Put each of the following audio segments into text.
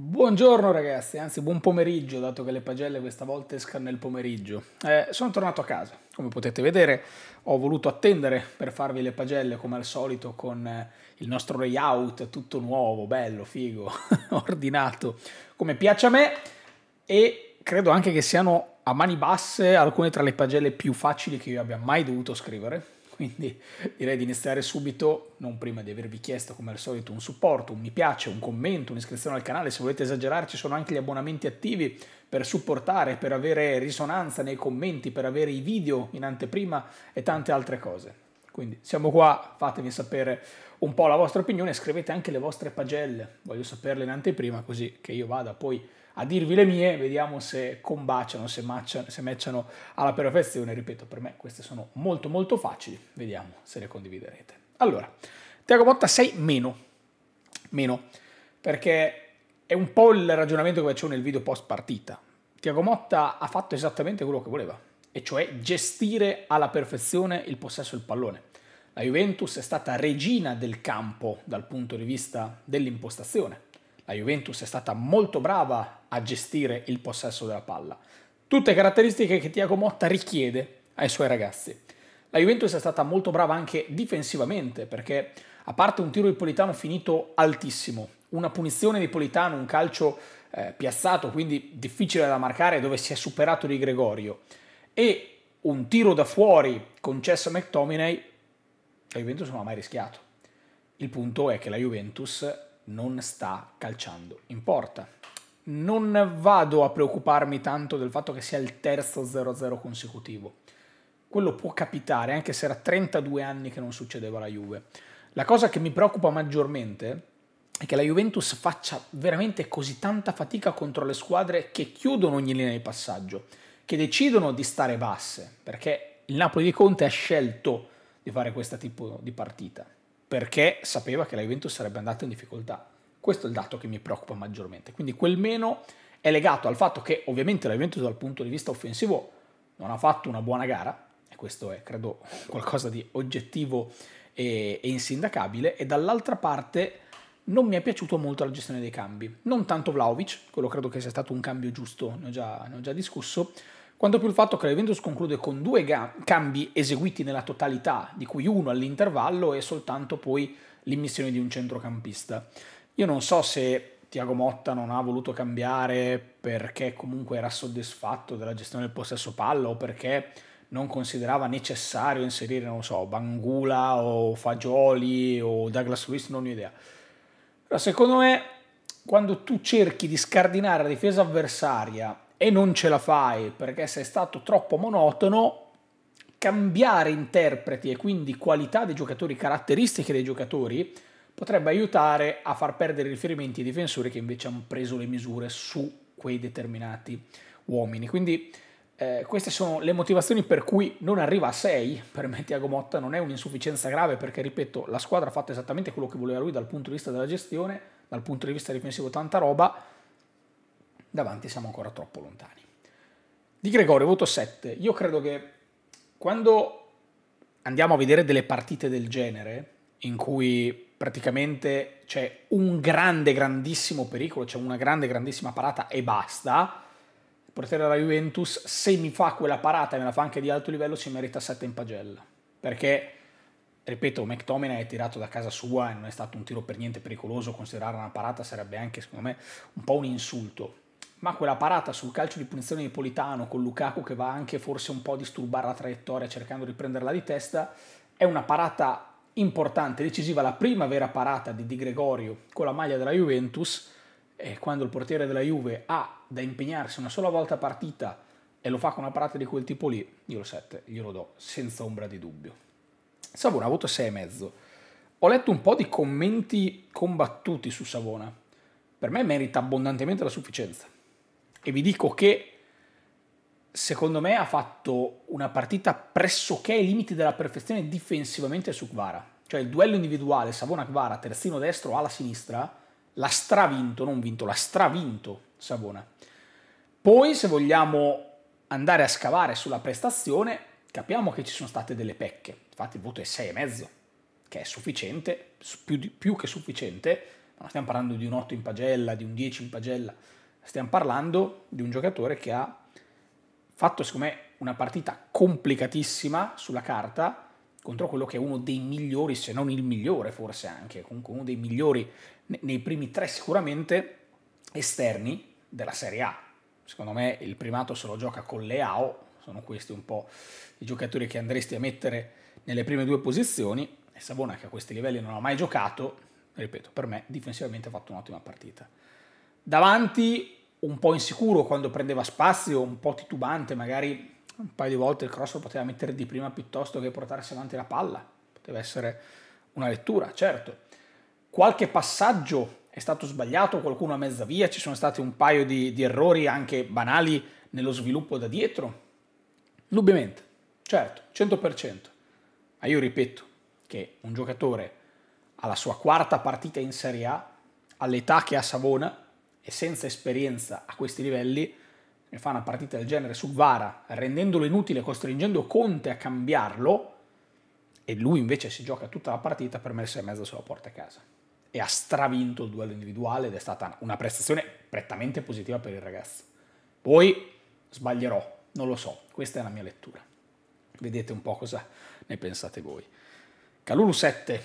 Buongiorno ragazzi, anzi buon pomeriggio, dato che le pagelle questa volta escano nel pomeriggio. Eh, sono tornato a casa, come potete vedere ho voluto attendere per farvi le pagelle come al solito con eh, il nostro layout tutto nuovo, bello, figo, ordinato, come piace a me e credo anche che siano a mani basse alcune tra le pagelle più facili che io abbia mai dovuto scrivere quindi direi di iniziare subito, non prima di avervi chiesto come al solito un supporto, un mi piace, un commento, un'iscrizione al canale, se volete esagerare ci sono anche gli abbonamenti attivi per supportare, per avere risonanza nei commenti, per avere i video in anteprima e tante altre cose. Quindi siamo qua, fatemi sapere un po' la vostra opinione, scrivete anche le vostre pagelle, voglio saperle in anteprima così che io vada poi a dirvi le mie, vediamo se combaciano, se, matchano, se matchano alla perfezione. Ripeto, per me queste sono molto molto facili, vediamo se le condividerete. Allora, Tiago Motta 6 meno, meno, perché è un po' il ragionamento che facevo nel video post partita. Tiago Motta ha fatto esattamente quello che voleva, e cioè gestire alla perfezione il possesso del pallone. La Juventus è stata regina del campo dal punto di vista dell'impostazione la Juventus è stata molto brava a gestire il possesso della palla. Tutte caratteristiche che Tiago Motta richiede ai suoi ragazzi. La Juventus è stata molto brava anche difensivamente perché a parte un tiro di Politano finito altissimo, una punizione di Politano, un calcio eh, piazzato quindi difficile da marcare dove si è superato di Gregorio e un tiro da fuori concesso a McTominay, la Juventus non ha mai rischiato. Il punto è che la Juventus non sta calciando in porta. Non vado a preoccuparmi tanto del fatto che sia il terzo 0-0 consecutivo. Quello può capitare, anche se era 32 anni che non succedeva alla Juve. La cosa che mi preoccupa maggiormente è che la Juventus faccia veramente così tanta fatica contro le squadre che chiudono ogni linea di passaggio, che decidono di stare basse, perché il Napoli di Conte ha scelto di fare questo tipo di partita perché sapeva che la Juventus sarebbe andata in difficoltà. Questo è il dato che mi preoccupa maggiormente. Quindi quel meno è legato al fatto che ovviamente la Juventus dal punto di vista offensivo non ha fatto una buona gara, e questo è credo qualcosa di oggettivo e, e insindacabile, e dall'altra parte non mi è piaciuto molto la gestione dei cambi. Non tanto Vlaovic, quello credo che sia stato un cambio giusto, ne ho già, ne ho già discusso, quanto più il fatto che la Juventus conclude con due cambi eseguiti nella totalità, di cui uno all'intervallo e soltanto poi l'immissione di un centrocampista. Io non so se Tiago Motta non ha voluto cambiare perché comunque era soddisfatto della gestione del possesso palla o perché non considerava necessario inserire, non so, Bangula o Fagioli o Douglas Luiz, non ho idea. Però secondo me quando tu cerchi di scardinare la difesa avversaria e non ce la fai perché sei stato troppo monotono, cambiare interpreti e quindi qualità dei giocatori, caratteristiche dei giocatori, potrebbe aiutare a far perdere riferimenti ai difensori che invece hanno preso le misure su quei determinati uomini. Quindi eh, queste sono le motivazioni per cui non arriva a 6 per me Tiago Motta, non è un'insufficienza grave perché ripeto, la squadra ha fatto esattamente quello che voleva lui dal punto di vista della gestione, dal punto di vista difensivo tanta roba, davanti siamo ancora troppo lontani. Di Gregorio, voto 7. Io credo che quando andiamo a vedere delle partite del genere, in cui praticamente c'è un grande, grandissimo pericolo, c'è una grande, grandissima parata e basta, il portiere della Juventus, se mi fa quella parata e me la fa anche di alto livello, si merita 7 in pagella. Perché ripeto, McTominay è tirato da casa sua e non è stato un tiro per niente pericoloso, considerare una parata sarebbe anche, secondo me, un po' un insulto ma quella parata sul calcio di punizione di Politano con Lukaku che va anche forse un po' a disturbare la traiettoria cercando di prenderla di testa, è una parata importante, decisiva, la prima vera parata di Di Gregorio con la maglia della Juventus, e quando il portiere della Juve ha da impegnarsi una sola volta partita e lo fa con una parata di quel tipo lì, io lo 7 glielo do senza ombra di dubbio. Savona ha avuto e mezzo. Ho letto un po' di commenti combattuti su Savona. Per me merita abbondantemente la sufficienza e vi dico che secondo me ha fatto una partita pressoché ai limiti della perfezione difensivamente su Kvara. Cioè il duello individuale Savona-Kvara, terzino destro alla sinistra, l'ha stravinto, non vinto, l'ha stravinto Savona. Poi se vogliamo andare a scavare sulla prestazione, capiamo che ci sono state delle pecche. Infatti il voto è 6,5, che è sufficiente, più, di, più che sufficiente. Non stiamo parlando di un 8 in pagella, di un 10 in pagella Stiamo parlando di un giocatore che ha fatto, secondo me, una partita complicatissima sulla carta contro quello che è uno dei migliori, se non il migliore forse anche, comunque uno dei migliori nei primi tre sicuramente esterni della Serie A. Secondo me il primato se lo gioca con Leao, sono questi un po' i giocatori che andresti a mettere nelle prime due posizioni e Savona che a questi livelli non ha mai giocato, ripeto, per me difensivamente ha fatto un'ottima partita. Davanti un po' insicuro quando prendeva spazio, un po' titubante, magari un paio di volte il cross lo poteva mettere di prima piuttosto che portarsi avanti la palla, poteva essere una lettura, certo. Qualche passaggio è stato sbagliato, qualcuno a mezza via, ci sono stati un paio di, di errori anche banali nello sviluppo da dietro, dubbiamente, certo, 100%. Ma io ripeto che un giocatore alla sua quarta partita in Serie A, all'età che ha Savona, e senza esperienza a questi livelli, ne fa una partita del genere su Vara, rendendolo inutile, costringendo Conte a cambiarlo, e lui invece si gioca tutta la partita, per me il e mezzo sulla porta a casa. E ha stravinto il duello individuale ed è stata una prestazione prettamente positiva per il ragazzo. Poi sbaglierò, non lo so, questa è la mia lettura. Vedete un po' cosa ne pensate voi. Calulu 7,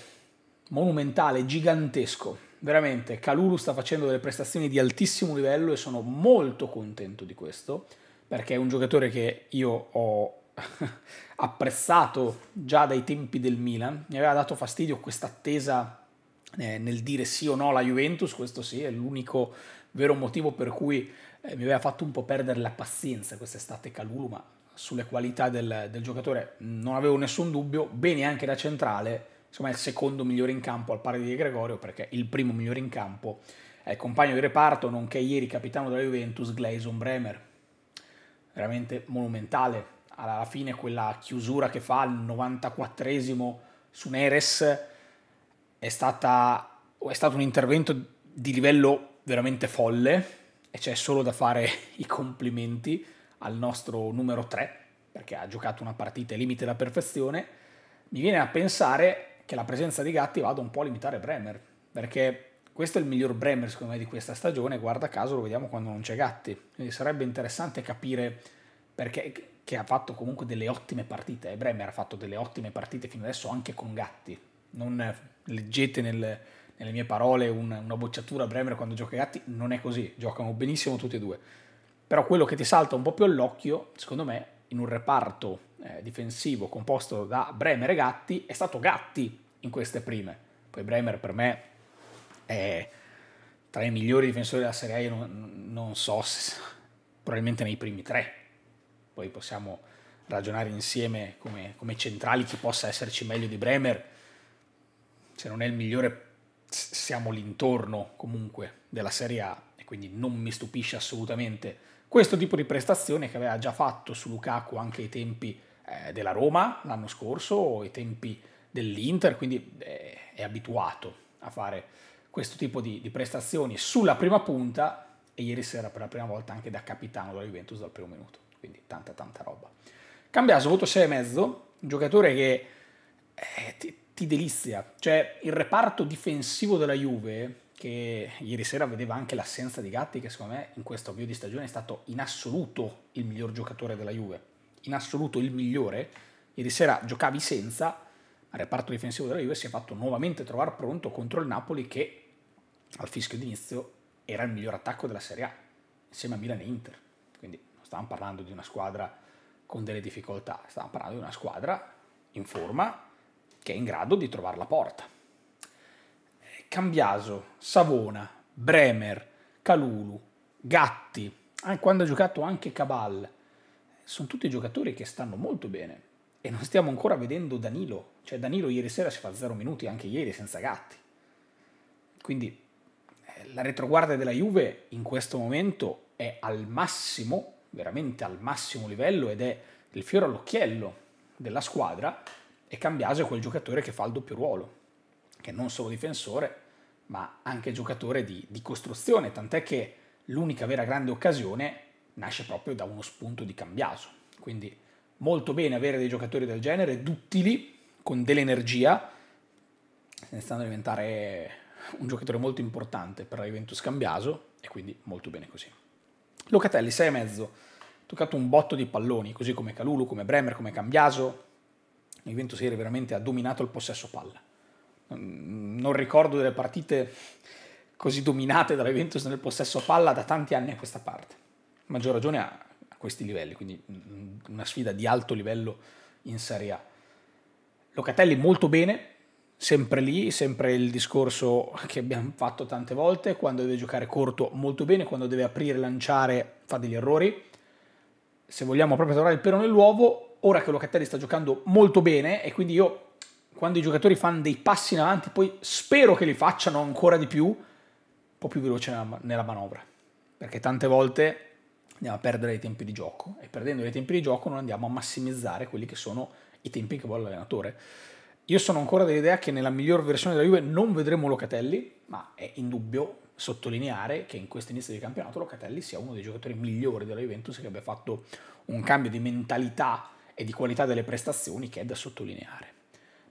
monumentale, gigantesco, veramente Calulu sta facendo delle prestazioni di altissimo livello e sono molto contento di questo perché è un giocatore che io ho apprezzato già dai tempi del Milan, mi aveva dato fastidio questa attesa eh, nel dire sì o no alla Juventus, questo sì è l'unico vero motivo per cui eh, mi aveva fatto un po' perdere la pazienza quest'estate Calulu, ma sulle qualità del, del giocatore non avevo nessun dubbio, bene anche da centrale, insomma, è il secondo migliore in campo al pari di Gregorio perché il primo migliore in campo è il compagno di reparto, nonché ieri capitano della Juventus, Gleison Bremer. Veramente monumentale. Alla fine quella chiusura che fa al 94esimo su Neres è, stata, è stato un intervento di livello veramente folle e c'è solo da fare i complimenti al nostro numero 3 perché ha giocato una partita ai limite della perfezione. Mi viene a pensare che la presenza di Gatti vada un po' a limitare Bremer, perché questo è il miglior Bremer secondo me di questa stagione, guarda caso lo vediamo quando non c'è Gatti, quindi sarebbe interessante capire perché che ha fatto comunque delle ottime partite, eh, Bremer ha fatto delle ottime partite fino adesso anche con Gatti, non leggete nel, nelle mie parole un, una bocciatura a Bremer quando gioca Gatti, non è così, giocano benissimo tutti e due, però quello che ti salta un po' più all'occhio secondo me in un reparto eh, difensivo composto da Bremer e Gatti, è stato Gatti in queste prime. Poi Bremer per me è tra i migliori difensori della Serie A, io non, non so, se, probabilmente nei primi tre. Poi possiamo ragionare insieme come, come centrali chi possa esserci meglio di Bremer. Se non è il migliore, siamo l'intorno comunque della Serie A e quindi non mi stupisce assolutamente questo tipo di prestazione che aveva già fatto su Lukaku anche ai tempi eh, della Roma l'anno scorso o ai tempi dell'Inter, quindi eh, è abituato a fare questo tipo di, di, prestazioni sulla prima punta e ieri sera per la prima volta anche da capitano della Juventus dal primo minuto, quindi tanta tanta roba. Cambiaso, voto 6,5, un giocatore che eh, ti, ti delizia, cioè il reparto difensivo della Juve che ieri sera vedeva anche l'assenza di Gatti, che secondo me in questo avvio di stagione è stato in assoluto il miglior giocatore della Juve, in assoluto il migliore. Ieri sera giocavi senza, al reparto difensivo della Juve si è fatto nuovamente trovare pronto contro il Napoli che al fischio d'inizio era il miglior attacco della Serie A, insieme a Milan e Inter. Quindi non stavamo parlando di una squadra con delle difficoltà, stavamo parlando di una squadra in forma che è in grado di trovare la porta. Cambiaso, Savona, Bremer, Calulu, Gatti, ah, quando ha giocato anche Cabal, sono tutti giocatori che stanno molto bene e non stiamo ancora vedendo Danilo, cioè Danilo ieri sera si fa 0 minuti anche ieri senza Gatti. Quindi eh, la retroguardia della Juve in questo momento è al massimo, veramente al massimo livello ed è il fiore all'occhiello della squadra e Cambiaso è quel giocatore che fa il doppio ruolo che non solo difensore, ma anche giocatore di, di costruzione, tant'è che l'unica vera grande occasione nasce proprio da uno spunto di cambiaso. Quindi molto bene avere dei giocatori del genere, duttili, con dell'energia, senza diventare un giocatore molto importante per la Juventus Cambiaso e quindi molto bene così. Locatelli 6,5, ha toccato un botto di palloni, così come Calulu, come Bremer, come Cambiaso. La Juventus ieri veramente ha dominato il possesso palla. Mm, non ricordo delle partite così dominate dalla Juventus nel possesso palla da tanti anni a questa parte. Maggior ragione a, a questi livelli, quindi mm, mm, una sfida di alto livello in Serie A. Locatelli molto bene, sempre lì, sempre il discorso che abbiamo fatto tante volte, quando deve giocare corto molto bene, quando deve aprire, lanciare, fa degli errori. Se vogliamo proprio trovare il pelo nell'uovo, ora che Locatelli sta giocando molto bene e quindi io quando i giocatori fanno dei passi in avanti, poi spero che li facciano ancora di più, un po' più veloce nella, nella manovra, perché tante volte andiamo a perdere i tempi di gioco e perdendo i tempi di gioco non andiamo a massimizzare quelli che sono i tempi che vuole l'allenatore. Io sono ancora dell'idea che nella miglior versione della Juve non vedremo Locatelli, ma è indubbio sottolineare che in questo inizio di campionato Locatelli sia uno dei giocatori migliori della Juventus che abbia fatto un cambio di mentalità e di qualità delle prestazioni che è da sottolineare.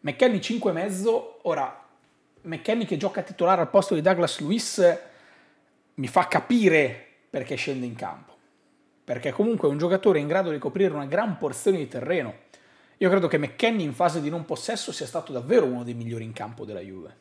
McKenny 5,5, ora McKenny che gioca titolare al posto di Douglas Lewis mi fa capire perché scende in campo, perché comunque è un giocatore in grado di coprire una gran porzione di terreno. Io credo che McKenny in fase di non possesso sia stato davvero uno dei migliori in campo della Juve.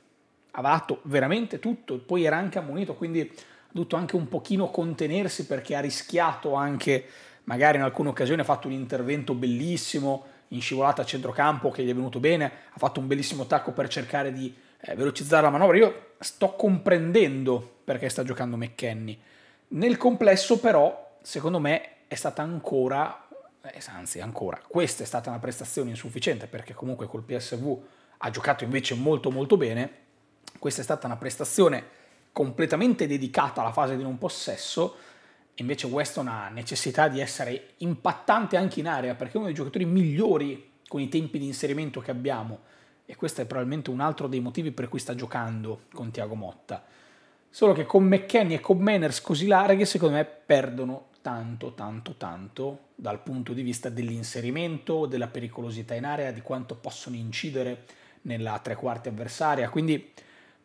Aveva fatto veramente tutto, poi era anche ammonito, quindi ha dovuto anche un pochino contenersi perché ha rischiato anche, magari in alcune occasioni ha fatto un intervento bellissimo, in scivolata a centrocampo che gli è venuto bene, ha fatto un bellissimo tacco per cercare di eh, velocizzare la manovra. Io sto comprendendo perché sta giocando McKenny. Nel complesso però, secondo me, è stata ancora, eh, anzi ancora, questa è stata una prestazione insufficiente perché comunque col PSV ha giocato invece molto molto bene. Questa è stata una prestazione completamente dedicata alla fase di non possesso Invece Weston ha necessità di essere impattante anche in area perché è uno dei giocatori migliori con i tempi di inserimento che abbiamo e questo è probabilmente un altro dei motivi per cui sta giocando con Tiago Motta. Solo che con McKenny e con Manners così larghe secondo me perdono tanto tanto tanto dal punto di vista dell'inserimento, della pericolosità in area, di quanto possono incidere nella tre quarti avversaria, quindi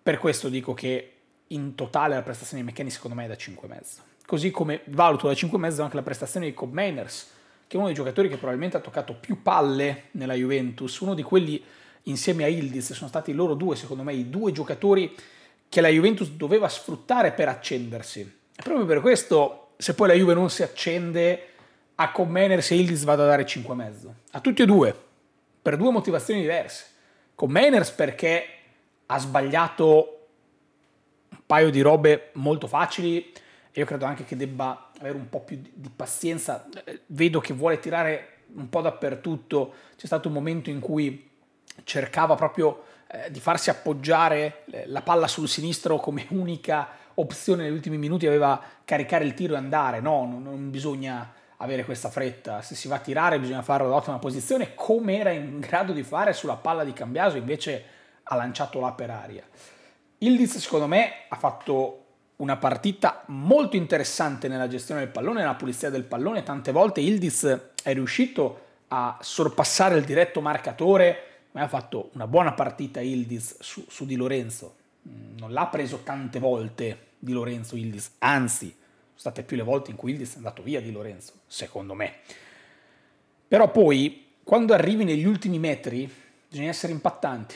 per questo dico che in totale la prestazione di McKenny secondo me è da 5,5. Così come valuto da 5,5 anche la prestazione di Cobb Mainers, che è uno dei giocatori che probabilmente ha toccato più palle nella Juventus, uno di quelli insieme a Ildiz, sono stati loro due, secondo me, i due giocatori che la Juventus doveva sfruttare per accendersi. E proprio per questo, se poi la Juve non si accende, a Commeners e Ildiz vado a dare 5,5. A tutti e due, per due motivazioni diverse. Commeners perché ha sbagliato un paio di robe molto facili, io credo anche che debba avere un po' più di pazienza. Eh, vedo che vuole tirare un po' dappertutto. C'è stato un momento in cui cercava proprio eh, di farsi appoggiare eh, la palla sul sinistro come unica opzione negli ultimi minuti, aveva caricare il tiro e andare. No, non, non bisogna avere questa fretta. Se si va a tirare bisogna farlo da ottima posizione, come era in grado di fare sulla palla di Cambiaso, invece ha lanciato là per aria. Ildiz secondo me ha fatto una partita molto interessante nella gestione del pallone, nella pulizia del pallone. Tante volte Ildiz è riuscito a sorpassare il diretto marcatore, ma ha fatto una buona partita Ildiz su, su Di Lorenzo. Mm, non l'ha preso tante volte Di Lorenzo Ildiz, anzi, sono state più le volte in cui Ildiz è andato via Di Lorenzo, secondo me. Però poi, quando arrivi negli ultimi metri, bisogna essere impattanti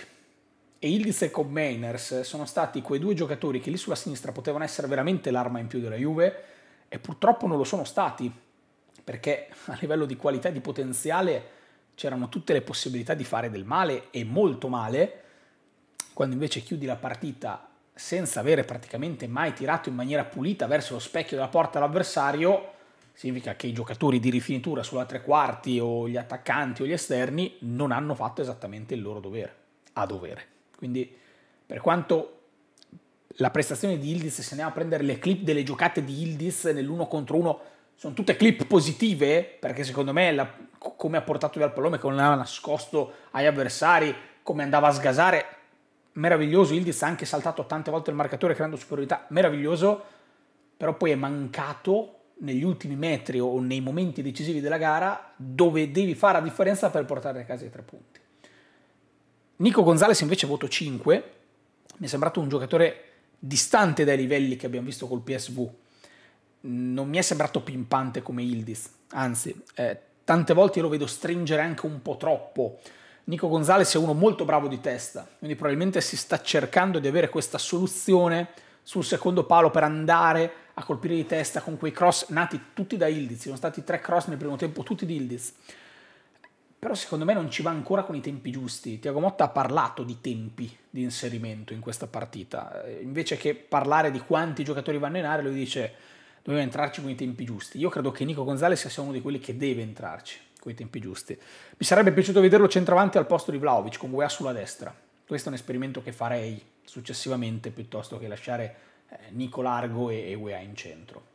e Ildiz e Commainers sono stati quei due giocatori che lì sulla sinistra potevano essere veramente l'arma in più della Juve e purtroppo non lo sono stati perché a livello di qualità e di potenziale c'erano tutte le possibilità di fare del male e molto male quando invece chiudi la partita senza avere praticamente mai tirato in maniera pulita verso lo specchio della porta l'avversario significa che i giocatori di rifinitura sulla tre quarti o gli attaccanti o gli esterni non hanno fatto esattamente il loro dovere a dovere quindi per quanto la prestazione di Ildis, se andiamo a prendere le clip delle giocate di Ildis nell'uno contro uno, sono tutte clip positive, perché secondo me la, come ha portato via il pallone, come l'ha nascosto agli avversari, come andava a sgasare, meraviglioso. Ildiz ha anche saltato tante volte il marcatore creando superiorità, meraviglioso, però poi è mancato negli ultimi metri o nei momenti decisivi della gara dove devi fare la differenza per portare a casa i tre punti. Nico Gonzalez invece voto 5, mi è sembrato un giocatore distante dai livelli che abbiamo visto col PSV. Non mi è sembrato pimpante come Ildiz, anzi, eh, tante volte lo vedo stringere anche un po' troppo. Nico Gonzalez è uno molto bravo di testa, quindi probabilmente si sta cercando di avere questa soluzione sul secondo palo per andare a colpire di testa con quei cross nati tutti da Ildiz. sono stati tre cross nel primo tempo, tutti di Ildiz però secondo me non ci va ancora con i tempi giusti. Tiago Motta ha parlato di tempi di inserimento in questa partita, eh, invece che parlare di quanti giocatori vanno in area, lui dice dobbiamo entrarci con i tempi giusti. Io credo che Nico Gonzalez sia uno di quelli che deve entrarci con i tempi giusti. Mi sarebbe piaciuto vederlo centravanti al posto di Vlaovic con Guea sulla destra. Questo è un esperimento che farei successivamente piuttosto che lasciare eh, Nico largo e Guea in centro.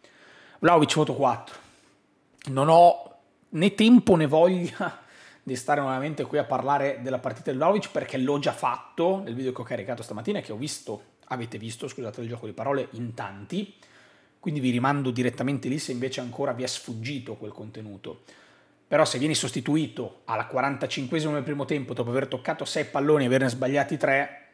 Vlaovic voto 4. Non ho né tempo né voglia di stare nuovamente qui a parlare della partita del Vlaovic perché l'ho già fatto nel video che ho caricato stamattina che ho visto, avete visto, scusate il gioco di parole, in tanti, quindi vi rimando direttamente lì se invece ancora vi è sfuggito quel contenuto. Però se vieni sostituito alla 45 esima del primo tempo dopo aver toccato 6 palloni e averne sbagliati 3,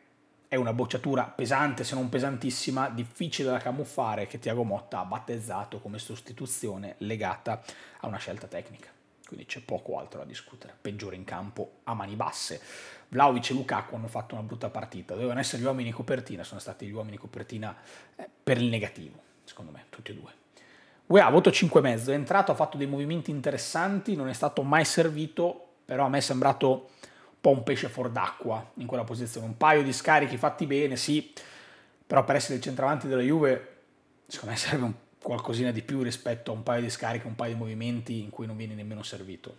è una bocciatura pesante, se non pesantissima, difficile da camuffare che Tiago Motta ha battezzato come sostituzione legata a una scelta tecnica quindi c'è poco altro da discutere. Peggiore in campo a mani basse. Vlaovic e Lukaku hanno fatto una brutta partita, dovevano essere gli uomini copertina, sono stati gli uomini copertina eh, per il negativo, secondo me, tutti e due. UEA, voto 5,5, è entrato, ha fatto dei movimenti interessanti, non è stato mai servito, però a me è sembrato un po' un pesce fuor d'acqua in quella posizione, un paio di scarichi fatti bene, sì, però per essere il centravanti della Juve, secondo me serve un qualcosina di più rispetto a un paio di scariche, un paio di movimenti in cui non viene nemmeno servito.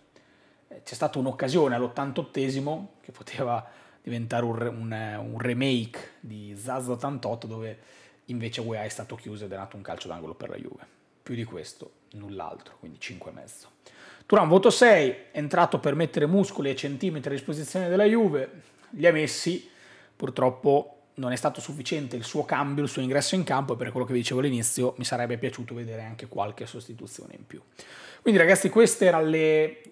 Eh, c'è stata un'occasione all'88esimo che poteva diventare un, un, eh, un remake di Zaz 88 dove invece UEA è stato chiuso ed è nato un calcio d'angolo per la Juve. Più di questo, null'altro, quindi 5,5. Turan, voto 6, è entrato per mettere muscoli e centimetri a disposizione della Juve, li ha messi, purtroppo non è stato sufficiente il suo cambio, il suo ingresso in campo e per quello che vi dicevo all'inizio mi sarebbe piaciuto vedere anche qualche sostituzione in più. Quindi ragazzi queste erano le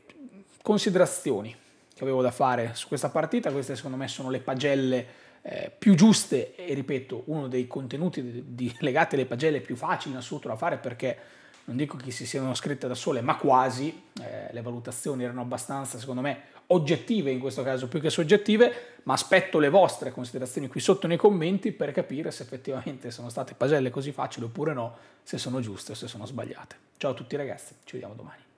considerazioni che avevo da fare su questa partita, queste secondo me sono le pagelle eh, più giuste e ripeto uno dei contenuti di, di, legati alle pagelle più facili in assoluto da fare perché non dico che si siano scritte da sole ma quasi, eh, le valutazioni erano abbastanza secondo me oggettive in questo caso più che soggettive, ma aspetto le vostre considerazioni qui sotto nei commenti per capire se effettivamente sono state paselle così facili oppure no, se sono giuste o se sono sbagliate. Ciao a tutti ragazzi, ci vediamo domani.